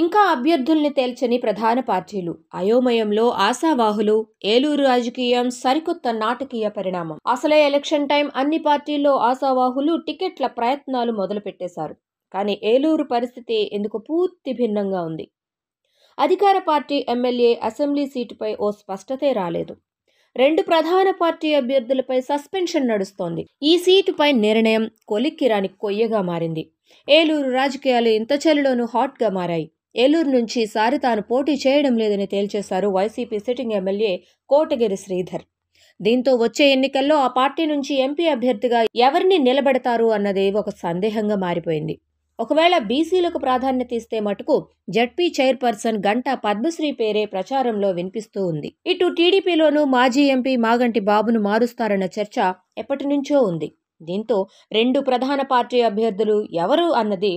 ఇంకా అభ్యర్థుల్ని తేల్చని ప్రధాన పార్టీలు అయోమయంలో ఆశావాహులు ఏలూరు రాజకీయం సరికొత్త నాటకీయ పరిణామం అసలే ఎలక్షన్ టైం అన్ని పార్టీల్లో ఆశావాహులు టికెట్ల ప్రయత్నాలు మొదలుపెట్టేశారు కానీ ఏలూరు పరిస్థితి ఎందుకు పూర్తి భిన్నంగా ఉంది అధికార పార్టీ ఎమ్మెల్యే అసెంబ్లీ సీటుపై ఓ స్పష్టతే రాలేదు రెండు ప్రధాన పార్టీ అభ్యర్థులపై సస్పెన్షన్ నడుస్తోంది ఈ సీటుపై నిర్ణయం కొలిక్కిరాని కొయ్యగా మారింది ఏలూరు రాజకీయాలు ఇంత చెలులోనూ హాట్గా మారాయి ఏలూరు నుంచి సారి తాను పోటీ చేయడం లేదని తేల్చేశారు YCP sitting MLA Kotagiri Sridhar దీంతో వచ్చే ఎన్నికల్లో ఆ పార్టీ నుంచి ఎంపీ అభ్యర్థిగా ఎవరిని నిలబెడతారు అన్నది ఒక సందేహంగా మారిపోయింది ఒకవేళ బీసీలకు ప్రాధాన్యత ఇస్తే మటుకు జడ్పీ చైర్పర్సన్ గంటా పద్మశ్రీ పేరే ప్రచారంలో వినిపిస్తూ ఉంది ఇటు టీడీపీలోనూ మాజీ ఎంపీ మాగంటి బాబును మారుస్తారన్న చర్చ ఎప్పటి నుంచో ఉంది దీంతో రెండు ప్రధాన పార్టీ అభ్యర్థులు ఎవరు అన్నది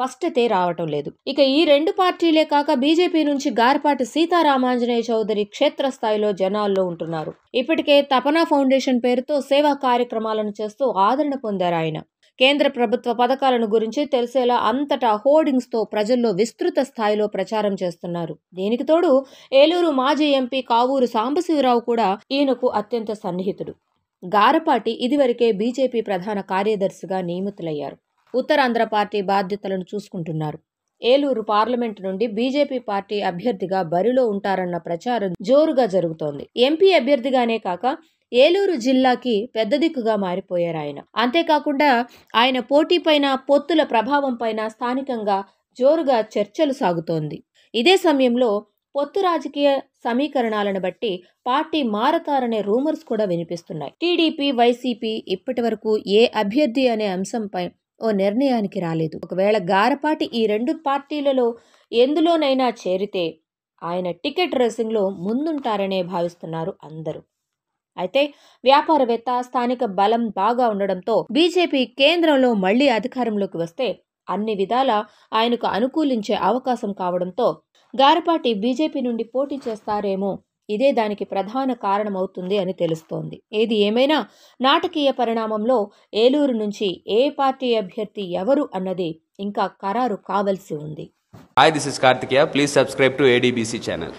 స్పష్టతే రావటం లేదు ఇక ఈ రెండు పార్టీలే కాక బీజేపీ నుంచి గారిపాటి సీతారామాంజనేయ చౌదరి క్షేత్రస్థాయిలో జనాల్లో ఉంటున్నారు ఇప్పటికే తపనా ఫౌండేషన్ పేరుతో సేవా కార్యక్రమాలను చేస్తూ ఆదరణ పొందారు ఆయన కేంద్ర ప్రభుత్వ పథకాలను గురించి తెలిసేలా అంతటా హోర్డింగ్స్తో ప్రజల్లో విస్తృత స్థాయిలో ప్రచారం చేస్తున్నారు దీనికి తోడు ఏలూరు మాజీ ఎంపీ కావూరు సాంబశివరావు కూడా ఈయనకు అత్యంత సన్నిహితుడు గారపాటి ఇదివరకే బీజేపీ ప్రధాన కార్యదర్శిగా నియమితులయ్యారు ఉత్తరాంధ్ర పార్టీ బాధ్యతలను చూసుకుంటున్నారు ఏలూరు పార్లమెంటు నుండి బీజేపీ పార్టీ అభ్యర్థిగా బరిలో ఉంటారన్న ప్రచారం జోరుగా జరుగుతోంది ఎంపీ అభ్యర్థిగానే కాక ఏలూరు జిల్లాకి పెద్ద దిక్కుగా మారిపోయారు ఆయన అంతేకాకుండా ఆయన పోటీపైన పొత్తుల ప్రభావం పైన స్థానికంగా జోరుగా చర్చలు సాగుతోంది ఇదే సమయంలో పొత్తు రాజకీయ సమీకరణాలను బట్టి పార్టీ మారతారనే రూమర్స్ కూడా వినిపిస్తున్నాయి టీడీపీ వైసీపీ ఇప్పటి వరకు ఏ అభ్యర్థి అనే అంశంపై ఓ నిర్ణయానికి రాలేదు ఒకవేళ గారపాటి ఈ రెండు పార్టీలలో ఎందులోనైనా చేరితే ఆయన టికెట్ రేసింగ్లో ముందుంటారనే భావిస్తున్నారు అందరూ అయితే వ్యాపారవేత్త స్థానిక బలం బాగా ఉండడంతో బీజేపీ కేంద్రంలో మళ్లీ అధికారంలోకి వస్తే అన్ని విధాల ఆయనకు అనుకూలించే అవకాశం కావడంతో గారపాటి బీజేపీ నుండి పోటీ చేస్తారేమో ఇదే దానికి ప్రధాన కారణమవుతుంది అని తెలుస్తోంది ఏది ఏమైనా నాటకీయ పరిణామంలో ఏలూరు నుంచి ఏ పార్టీ అభ్యర్థి ఎవరు అన్నది ఇంకా ఖరారు కావలసి ఉంది hi this is Karthikeya please subscribe to ADBC channel